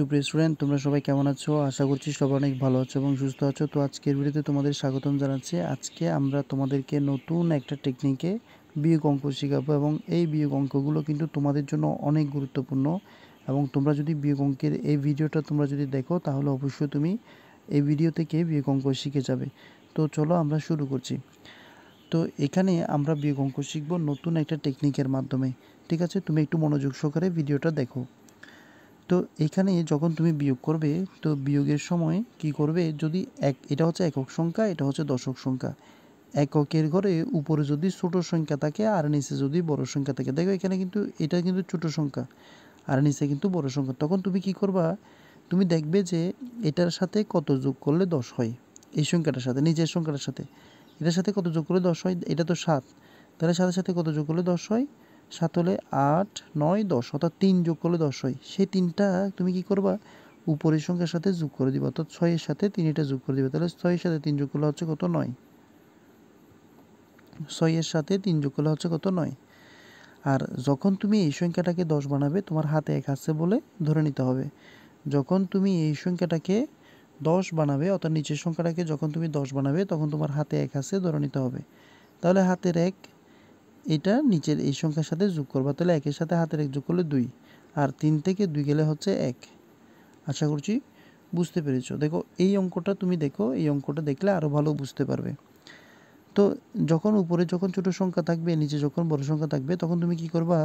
সুপ্রিয় স্টুডেন্ট তোমরা সবাই কেমন আছো আশা করছি সবাই অনেক ভালো আছো এবং সুস্থ আছো তো আজকের ভিডিওতে তোমাদের স্বাগতম জানাচ্ছি আজকে আমরা তোমাদেরকে নতুন একটা টেকনিকে বিয়োগ অঙ্ক শেখাবো এবং এই বিয়োগ অঙ্কগুলো কিন্তু তোমাদের জন্য অনেক গুরুত্বপূর্ণ এবং তোমরা যদি বিয়োগ অঙ্কের এই ভিডিওটা তোমরা যদি দেখো তাহলে অবশ্যই তুমি এই ভিডিও থেকে বিয়োগ অঙ্ক শিখে যাবে তো চলো আমরা শুরু করছি তো এখানে আমরা বিয়োগ অঙ্ক শিখবো নতুন একটা টেকনিকের মাধ্যমে ঠিক আছে তুমি একটু মনোযোগ সহকারে ভিডিওটা দেখো তো এখানে যখন তুমি বিয়োগ করবে তো বিয়োগের সময় কি করবে যদি এক এটা হচ্ছে একক সংখ্যা এটা হচ্ছে দশক সংখ্যা এককের ঘরে উপরে যদি ছোট সংখ্যা থাকে আর নিচে যদি বড় সংখ্যা থাকে দেখো এখানে কিন্তু এটা কিন্তু ছোট সংখ্যা আর নিচে কিন্তু বড় সংখ্যা তখন তুমি কি করবা তুমি দেখবে যে এটার সাথে কত যোগ করলে দশ হয় এই সংখ্যাটার সাথে নিজের সংখ্যাটার সাথে এটার সাথে কত যোগ করলে দশ হয় এটা তো সাত তাহলে সাথে সাথে কত যোগ করলে দশ হয় সাত হলে আট নয় দশ অর্থাৎ তিন যোগ করলে দশ হয় সেই তিনটা তুমি কি করবা উপরের সংখ্যার সাথে যোগ করে দিবা অর্থাৎ ছয়ের সাথে তিন এটা যোগ করে দিবে তাহলে ছয়ের সাথে তিন যোগ করলে হচ্ছে কত নয় ছয়ের সাথে তিন যোগ করলে হচ্ছে কত নয় আর যখন তুমি এই সংখ্যাটাকে দশ বানাবে তোমার হাতে এক আছে বলে ধরে নিতে হবে যখন তুমি এই সংখ্যাটাকে দশ বানাবে অর্থাৎ নিচের সংখ্যাটাকে যখন তুমি দশ বানাবে তখন তোমার হাতে এক আছে ধরে নিতে হবে তাহলে হাতের এক এটা নিচের এই সংখ্যার সাথে যোগ করবা তাহলে একের সাথে হাতের এক যোগ করলে দুই আর তিন থেকে দুই গেলে হচ্ছে এক আশা করছি বুঝতে পেরেছো দেখো এই অঙ্কটা তুমি দেখো এই অঙ্কটা দেখলে আরও ভালো বুঝতে পারবে তো যখন উপরে যখন ছোট সংখ্যা থাকবে নিচে যখন বড় সংখ্যা থাকবে তখন তুমি কি করবা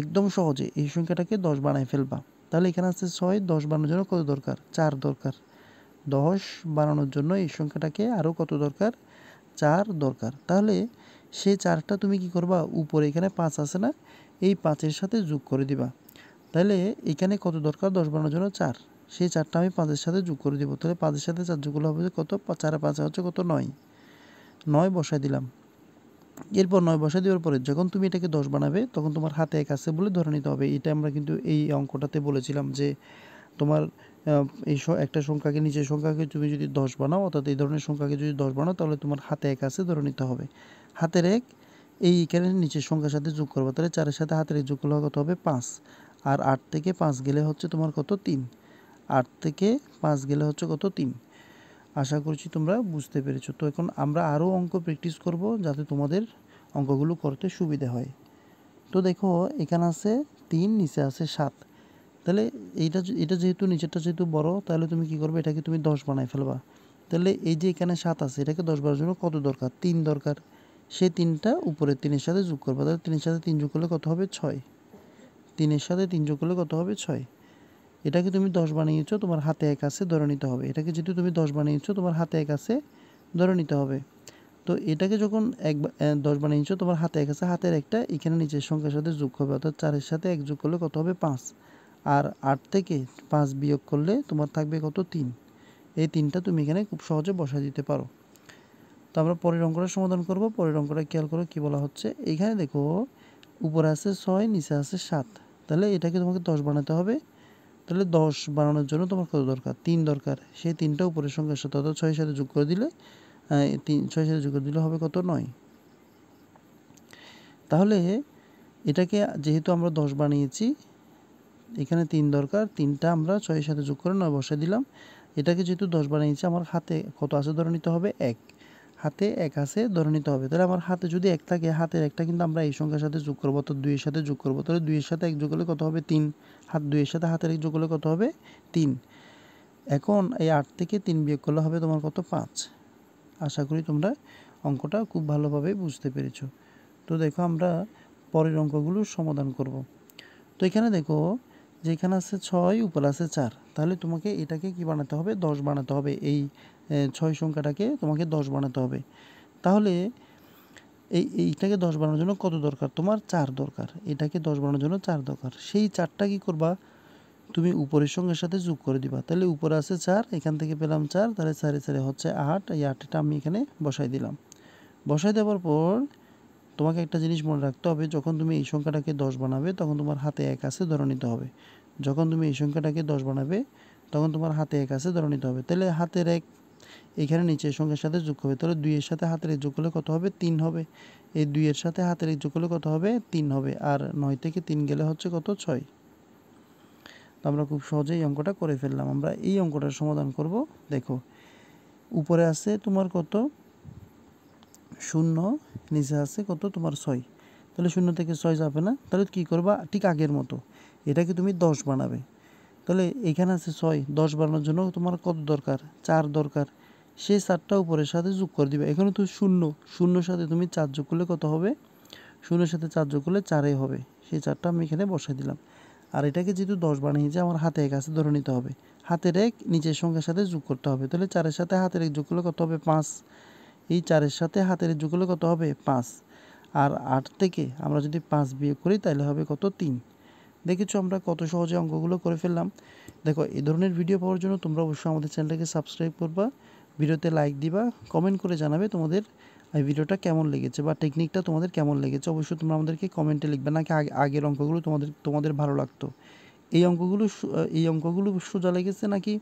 একদম সহজে এই সংখ্যাটাকে দশ বানায় ফেলবা তাহলে এখানে আছে ছয় দশ বানানোর জন্য কত দরকার চার দরকার দশ বানানোর জন্য এই সংখ্যাটাকে আরও কত দরকার চার দরকার তাহলে সেই চারটা তুমি কি করবা উপরে এখানে পাঁচ আছে না এই পাঁচের সাথে যোগ করে দিবা তাহলে এখানে কত দরকার দশ বানানোর জন্য চার সেই চারটা আমি পাঁচের সাথে যোগ করে দিব তাহলে পাঁচের সাথে চার যোগগুলো হবে কত চার পাঁচ হচ্ছে কত নয় নয় বসাই দিলাম এরপর নয় বসাই দেওয়ার পরে যখন তুমি এটাকে দশ বানাবে তখন তোমার হাতে এক আছে বলে ধরে নিতে হবে এটা আমরা কিন্তু এই অঙ্কটাতে বলেছিলাম যে তোমার এই একটা সংখ্যাকে নিচের সংখ্যাকে তুমি যদি দশ বানাও অর্থাৎ এই ধরনের সংখ্যাকে যদি দশ বানাও তাহলে তোমার হাতে এক আছে ধরে নিতে হবে হাতের এক এই এখানে নিচের সংখ্যার সাথে যোগ করবো তাহলে চারের সাথে হাতের এক যোগ করলে কত হবে পাঁচ আর আট থেকে পাঁচ গেলে হচ্ছে তোমার কত তিন আট থেকে পাঁচ গেলে হচ্ছে কত তিন আশা করছি তোমরা বুঝতে পেরেছো তো এখন আমরা আরও অঙ্ক প্র্যাকটিস করব যাতে তোমাদের অঙ্কগুলো করতে সুবিধে হয় তো দেখো এখানে আছে তিন নিচে আছে সাত তাহলে এইটা এটা যেহেতু নিচেরটা যেহেতু বড় তাহলে তুমি কি করবে এটাকে তুমি দশ বানায় ফেলবা তাহলে এই যে এখানে সাত আছে এটাকে দশ বারের জন্য কত দরকার তিন দরকার সে তিনটা উপরে তিনের সাথে যোগ করবে তাহলে তিনের সাথে তিন যোগ করলে কত হবে ছয় তিনের সাথে তিন যোগ করলে কত হবে ছয় এটাকে তুমি দশ বানিয়েছো তোমার হাতে এক আছে ধরে নিতে হবে এটাকে যেহেতু তুমি দশ বানিয়েছো তোমার হাতে এক আছে ধরে নিতে হবে তো এটাকে যখন এক দশ বানিয়েছো তোমার হাতে এক আছে হাতের একটা এখানে নিচের সংখ্যার সাথে যোগ হবে অর্থাৎ চারের সাথে এক যোগ করলে কত হবে পাঁচ আর আট থেকে পাঁচ বিয়োগ করলে তোমার থাকবে কত তিন এই তিনটা তুমি এখানে খুব সহজে বসা দিতে পারো তো আমরা পরের অঙ্কটা সমাধান করব পরের অঙ্কটা খেয়াল করো কী বলা হচ্ছে এখানে দেখো উপরে আছে ছয় নিচে আছে সাত তাহলে এটাকে তোমাকে দশ বানাতে হবে তাহলে দশ বানানোর জন্য তোমার কত দরকার তিন দরকার সেই তিনটা উপরের সঙ্গে সাথে অর্থাৎ ছয় সাথে যোগ করে দিলে তিন ছয় সাথে যোগ করে দিলে হবে কত নয় তাহলে এটাকে যেহেতু আমরা দশ বানিয়েছি এখানে তিন দরকার তিনটা আমরা ছয়ের সাথে যোগ করে নয় বসে দিলাম এটাকে যেহেতু দশ বানিয়েছি আমার হাতে কত আছে ধরে নিতে হবে এক হাতে এক আছে ধরে নিতে হবে তাহলে আমার হাতে যদি এক থাকে হাতের একটা কিন্তু আমরা এই সংখ্যার সাথে যোগ করবো অর্থাৎ দুইয়ের সাথে যোগ করবো তাহলে দুইয়ের সাথে এক যোগ করলে কত হবে তিন হাত দুইয়ের সাথে হাতের এক যোগ করলে কত হবে তিন এখন এই আট থেকে তিন বিয়োগ করলে হবে তোমার কত পাঁচ আশা করি তোমরা অঙ্কটা খুব ভালোভাবে বুঝতে পেরেছ তো দেখো আমরা পরের অঙ্কগুলো সমাধান করব তো এখানে দেখো যেখানে আছে ছয় উপরে আছে চার তাহলে তোমাকে এটাকে কি বানাতে হবে দশ বানাতে হবে এই ছয় সংখ্যাটাকে তোমাকে দশ বানাতে হবে তাহলে এই এইটাকে দশ বানানোর জন্য কত দরকার তোমার চার দরকার এটাকে দশ বানানোর জন্য চার দরকার সেই চারটা কি করবা তুমি উপরের সঙ্গে সাথে যোগ করে দিবা তাহলে উপরে আছে চার এখান থেকে পেলাম চার তাহলে চারে চারে হচ্ছে আট এই আটটা আমি এখানে বসাই দিলাম বসাই দেওয়ার পর তোমাকে একটা জিনিস মনে রাখতে হবে যখন তুমি এই সংখ্যাটাকে দশ বানাবে তখন তোমার হাতে এক আছে ধরে নিতে হবে যখন তুমি এই সংখ্যাটাকে দশ বানাবে তখন তোমার হাতে এক আছে ধরে নিতে হবে তাহলে হাতের এক এখানে নিচে সংখ্যার সাথে যোগ হবে তাহলে দুইয়ের সাথে হাতের এক যোগ করলে কত হবে তিন হবে এই দুইয়ের সাথে হাতের এক যোগ করলে কত হবে তিন হবে আর নয় থেকে তিন গেলে হচ্ছে কত ছয় আমরা খুব সহজেই অঙ্কটা করে ফেললাম আমরা এই অঙ্কটার সমাধান করব দেখো উপরে আছে তোমার কত শূন্য নিচে আছে কত তোমার ছয় তাহলে শূন্য থেকে ছয় যাবে না তাহলে কি করবা ঠিক আগের মতো এটাকে তুমি দশ বানাবে তাহলে এখানে আছে ছয় দশ বানানোর জন্য তোমার কত দরকার চার দরকার সেই চারটা উপরের সাথে যোগ করে দিবে এখানে তো শূন্য শূন্যর সাথে তুমি চার যোগ করলে কত হবে শূন্যের সাথে চার যোগ করলে চারে হবে সেই চারটা আমি এখানে বসাই দিলাম আর এটাকে যেহেতু দশ বানিয়েছে আমার হাতে এক আছে ধরে নিতে হবে হাতের এক নিচের সংখ্যার সাথে যোগ করতে হবে তাহলে চারের সাথে হাতের এক যোগ করলে কত হবে পাঁচ এই চারের সাথে হাতের যোগ হলে কত হবে পাঁচ আর আট থেকে আমরা যদি পাঁচ বিয়োগ করি তাহলে হবে কত তিন দেখেছো আমরা কত সহজে অঙ্কগুলো করে ফেললাম দেখো এই ধরনের ভিডিও পাওয়ার জন্য তোমরা অবশ্যই আমাদের চ্যানেলটাকে সাবস্ক্রাইব করবা ভিডিওতে লাইক দিবা কমেন্ট করে জানাবে তোমাদের এই ভিডিওটা কেমন লেগেছে বা টেকনিকটা তোমাদের কেমন লেগেছে অবশ্যই তোমরা আমাদেরকে কমেন্টে লিখবে নাকি আগের অঙ্কগুলো তোমাদের তোমাদের ভালো লাগতো এই অঙ্কগুলো এই অঙ্কগুলো সোজা লেগেছে নাকি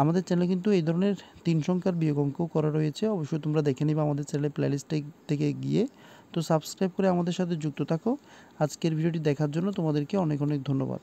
আমাদের চ্যানেলে কিন্তু এই ধরনের তিন সংখ্যার বিয়োগ অঙ্ক করা রয়েছে অবশ্যই তোমরা দেখে নিবে আমাদের চ্যানেলে প্লেলিস্টে থেকে গিয়ে তো সাবস্ক্রাইব করে আমাদের সাথে যুক্ত থাকো আজকের ভিডিওটি দেখার জন্য তোমাদেরকে অনেক অনেক ধন্যবাদ